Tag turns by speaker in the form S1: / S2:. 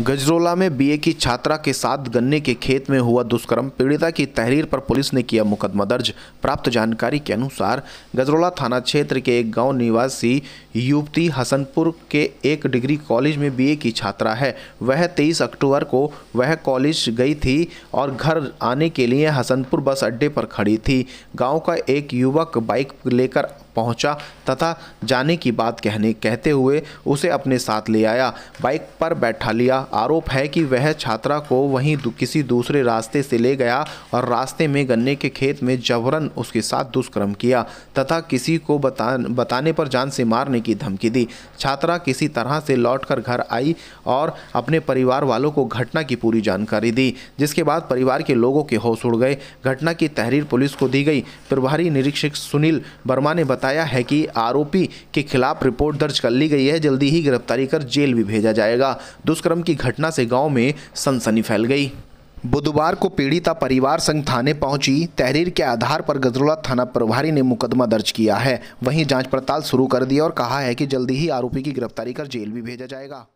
S1: गजरोला में बीए की छात्रा के साथ गन्ने के खेत में हुआ दुष्कर्म पीड़िता की तहरीर पर पुलिस ने किया मुकदमा दर्ज प्राप्त जानकारी के अनुसार गजरोला थाना क्षेत्र के एक गांव निवासी युवती हसनपुर के एक डिग्री कॉलेज में बीए की छात्रा है वह 23 अक्टूबर को वह कॉलेज गई थी और घर आने के लिए हसनपुर बस अड्डे पर खड़ी थी गाँव का एक युवक बाइक लेकर पहुंचा तथा जाने की बात कहने कहते हुए उसे अपने साथ ले आया बाइक पर बैठा लिया आरोप है कि वह छात्रा को वहीं किसी दूसरे रास्ते से ले गया और रास्ते में गन्ने के खेत में जबरन उसके साथ दुष्कर्म किया तथा किसी को बता बताने पर जान से मारने की धमकी दी छात्रा किसी तरह से लौटकर घर आई और अपने परिवार वालों को घटना की पूरी जानकारी दी जिसके बाद परिवार के लोगों के होश उड़ गए घटना की तहरीर पुलिस को दी गई प्रभारी निरीक्षक सुनील वर्मा ने बताया है कि आरोपी के खिलाफ रिपोर्ट दर्ज कर ली गई है जल्दी ही गिरफ्तारी कर जेल भी भेजा जाएगा दुष्कर्म की की घटना से गांव में सनसनी फैल गई बुधवार को पीड़िता परिवार संघ थाने पहुंची तहरीर के आधार पर गजरोला थाना प्रभारी ने मुकदमा दर्ज किया है वहीं जांच पड़ताल शुरू कर दी और कहा है कि जल्दी ही आरोपी की गिरफ्तारी कर जेल भी भेजा जाएगा